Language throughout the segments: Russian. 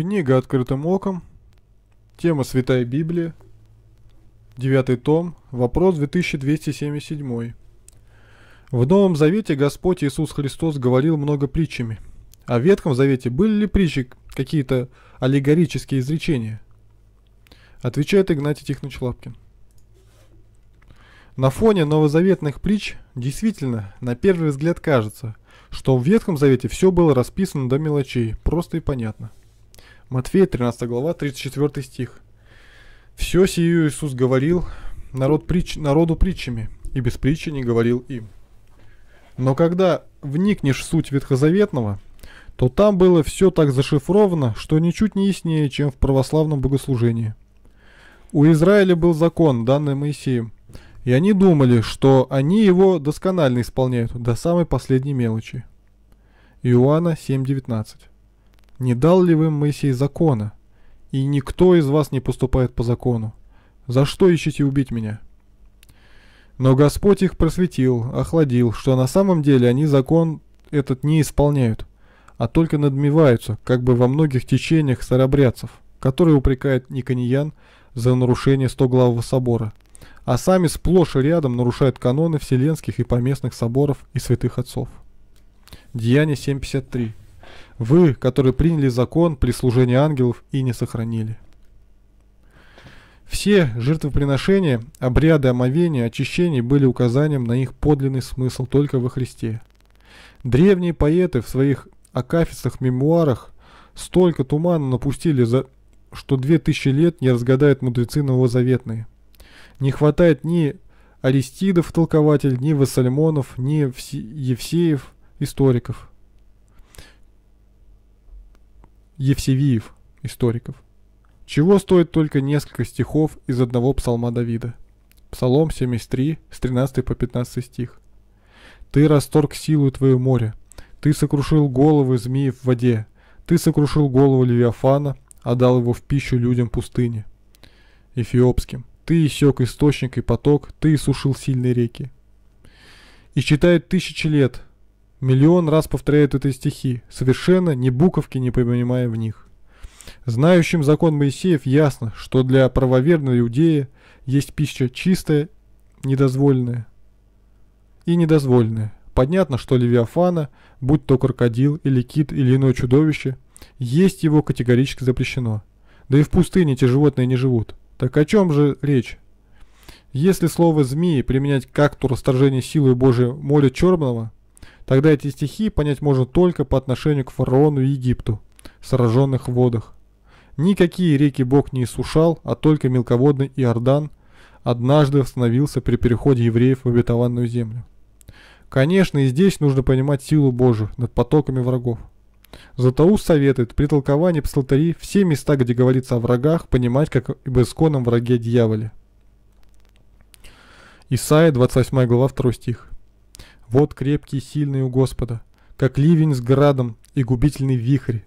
Книга «Открытым оком». Тема «Святая Библия». Девятый том. Вопрос 2277. В Новом Завете Господь Иисус Христос говорил много притчами. А в Ветхом Завете были ли притчи какие-то аллегорические изречения? Отвечает Игнатий Тихонович Лапкин. На фоне новозаветных притч действительно, на первый взгляд кажется, что в Ветхом Завете все было расписано до мелочей, просто и понятно – Матфея, 13 глава, 34 стих. «Все сию Иисус говорил народ притч, народу притчами, и без притчи не говорил им». Но когда вникнешь в суть Ветхозаветного, то там было все так зашифровано, что ничуть не яснее, чем в православном богослужении. У Израиля был закон, данный Моисеем, и они думали, что они его досконально исполняют до самой последней мелочи. Иоанна 7.19 не дал ли вы Моисей закона? И никто из вас не поступает по закону. За что ищете убить меня?» Но Господь их просветил, охладил, что на самом деле они закон этот не исполняют, а только надмеваются, как бы во многих течениях старобрядцев, которые упрекают Никониян за нарушение Стоглавого собора, а сами сплошь и рядом нарушают каноны вселенских и поместных соборов и святых отцов. Деяние 753. Вы, которые приняли закон при служении ангелов и не сохранили. Все жертвоприношения, обряды омовения, очищения были указанием на их подлинный смысл только во Христе. Древние поэты в своих акафистах, мемуарах столько тумана напустили, за, что две тысячи лет не разгадают мудрецы новозаветные. Не хватает ни Аристидов, толкователь, ни Вассальмонов, ни Евсеев, историков – Евсевиев, историков. Чего стоит только несколько стихов из одного псалма Давида. Псалом 73, с 13 по 15 стих. «Ты расторг силу твою море, ты сокрушил головы змеи в воде, ты сокрушил голову Левиафана, отдал а его в пищу людям пустыни». Эфиопским. «Ты иссек источник и поток, ты сушил сильные реки». И читает тысячи лет – Миллион раз повторяет эти стихи, совершенно ни буковки не понимая в них. Знающим закон Моисеев ясно, что для правоверного иудея есть пища чистая, недозволенная и недозволенная. Понятно, что Левиафана, будь то крокодил или кит или иное чудовище, есть его категорически запрещено. Да и в пустыне эти животные не живут. Так о чем же речь? Если слово «змеи» применять как то расторжения силы Божия моря Черного – Тогда эти стихи понять можно только по отношению к фараону и Египту, сраженных в водах. Никакие реки Бог не иссушал, а только мелководный Иордан однажды остановился при переходе евреев в обетованную землю. Конечно, и здесь нужно понимать силу Божию над потоками врагов. Златоуст советует при толковании псалтари все места, где говорится о врагах, понимать как об исконном враге дьяволе. Исайя 28 глава 2 стих. Вот крепкий и сильный у Господа, как ливень с градом и губительный вихрь,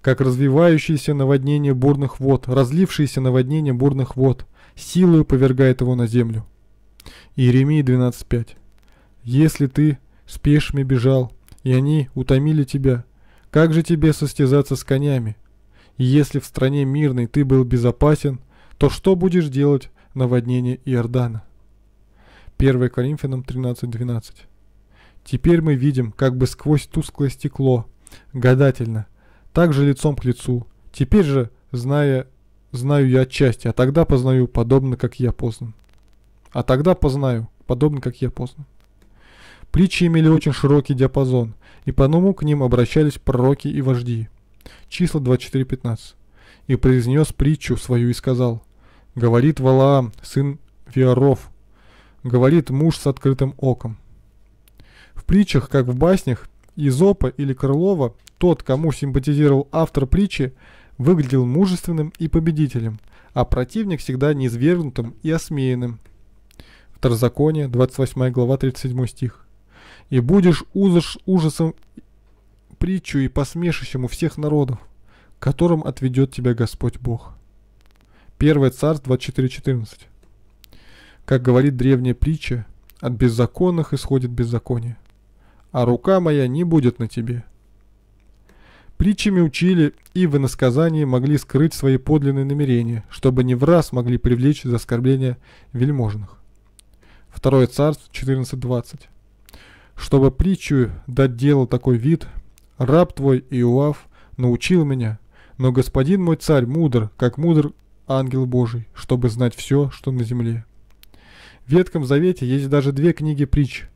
как развивающееся наводнение бурных вод, разлившееся наводнение бурных вод, силою повергает его на землю. Иеремия 12.5 «Если ты с пешими бежал, и они утомили тебя, как же тебе состязаться с конями? И если в стране мирной ты был безопасен, то что будешь делать наводнение Иордана?» 1 Коринфянам 13.12 Теперь мы видим, как бы сквозь тусклое стекло, гадательно, также лицом к лицу. Теперь же, зная, знаю я отчасти, а тогда познаю, подобно как я познан. А тогда познаю, подобно как я познан. Притчи имели очень широкий диапазон, и по нему к ним обращались пророки и вожди. Числа 24.15. И произнес притчу свою и сказал, «Говорит Валаам, сын Виаров, говорит муж с открытым оком, притчах, как в баснях Изопа или Крылова, тот, кому симпатизировал автор притчи, выглядел мужественным и победителем, а противник всегда неизвергнутым и осмеянным. Второзаконие, 28 глава, 37 стих. «И будешь ужас ужасом притчу и посмешищем у всех народов, которым отведет тебя Господь Бог». 1 Царств 24.14. Как говорит древняя притча, от беззаконных исходит беззаконие а рука моя не будет на тебе». Притчами учили и в иносказании могли скрыть свои подлинные намерения, чтобы не в раз могли привлечь за оскорбление вельможных. Второе царство 14.20 Чтобы притчу дать делу такой вид, раб твой Иоав научил меня, но господин мой царь мудр, как мудр ангел Божий, чтобы знать все, что на земле. В Ветхом Завете есть даже две книги притч –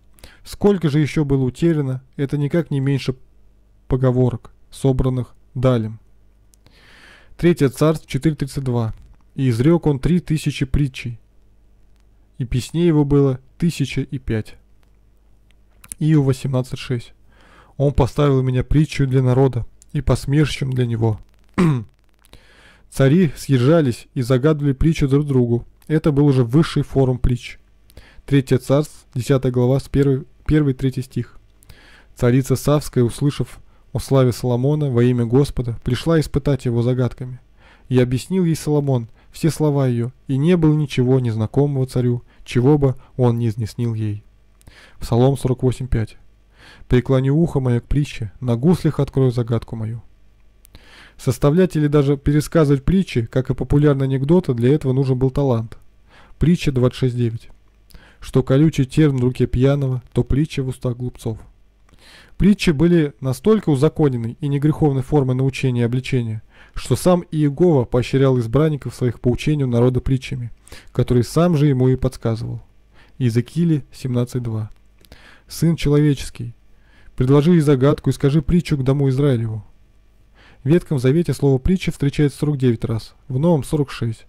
Сколько же еще было утеряно, это никак не меньше поговорок, собранных Далем. Третье царство 4.32. И изрек он три тысячи притчей. И песней его было тысяча и пять. Иов 18.6. Он поставил меня притчу для народа и посмешищем для него. Цари съезжались и загадывали притчу друг другу. Это был уже высший форум притч. Третье царство, 10 глава, с 1 1 третий стих. Царица Савская, услышав о славе Соломона во имя Господа, пришла испытать его загадками. И объяснил ей Соломон все слова ее, и не было ничего незнакомого царю, чего бы он не изнеснил ей. Псалом 48.5. «Преклоню ухо мое к притче, на гуслях открою загадку мою». Составлять или даже пересказывать притчи, как и популярные анекдоты, для этого нужен был талант. Притча 26.9 что колючий терн в руке пьяного, то притча в устах глупцов. Притчи были настолько узаконены и негреховной формой научения и обличения, что сам Иегова поощрял избранников своих по учению народа притчами, которые сам же ему и подсказывал. Иезекииле 17.2 «Сын человеческий, предложи ей загадку и скажи притчу к дому Израилеву». В Ветхом Завете слово «притча» встречается 49 раз, в Новом – 46.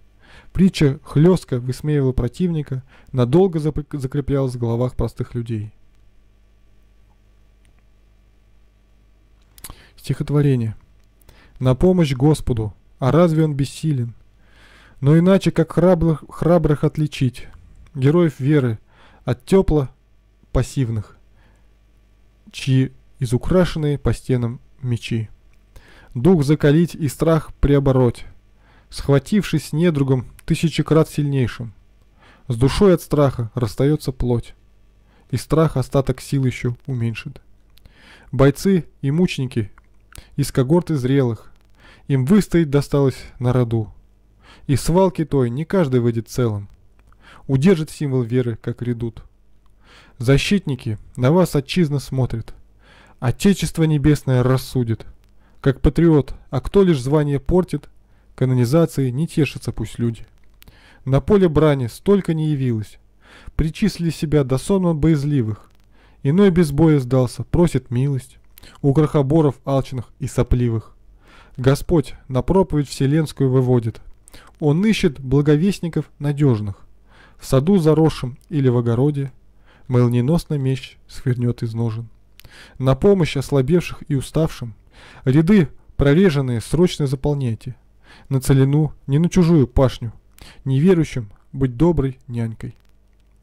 Притча хлестко высмеивала противника, надолго закреплялась в головах простых людей. Стихотворение. На помощь Господу, а разве он бессилен? Но иначе, как храбрых, храбрых отличить, героев веры, от тепло пассивных, чьи изукрашенные по стенам мечи. Дух закалить и страх преобороть, схватившись с недругом тысячекрат сильнейшим. С душой от страха расстается плоть, и страх остаток сил еще уменьшит. Бойцы и мученики из когорты зрелых, им выстоять досталось на роду. И свалки той не каждый выйдет целым. Удержит символ веры, как редут. Защитники, на вас отчизна смотрит. Отечество небесное рассудит. Как патриот, а кто лишь звание портит, канонизации не тешатся пусть люди. На поле брани столько не явилось. Причислили себя до сонман боязливых. Иной без боя сдался, просит милость. У крохоборов алчных и сопливых. Господь на проповедь вселенскую выводит. Он ищет благовестников надежных. В саду заросшем или в огороде молниеносно меч свернет из ножен. На помощь ослабевших и уставшим ряды прореженные срочно заполняйте на целину, не на чужую пашню. Неверующим быть доброй нянькой.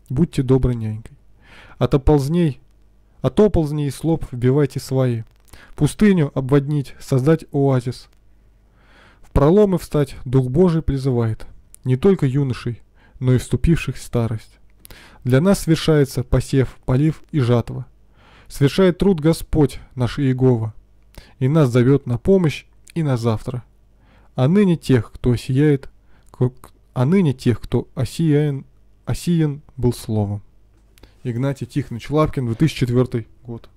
Будьте доброй нянькой. От оползней, от оползней и слоп вбивайте свои. Пустыню обводнить, создать оазис. В проломы встать Дух Божий призывает. Не только юношей, но и вступивших в старость. Для нас свершается посев, полив и жатва. Свершает труд Господь наш Иегова. И нас зовет на помощь и на завтра а ныне тех, кто осияет, а ныне тех, кто осиян, осиян был словом. Игнатий Тихонович Лапкин, 2004 год.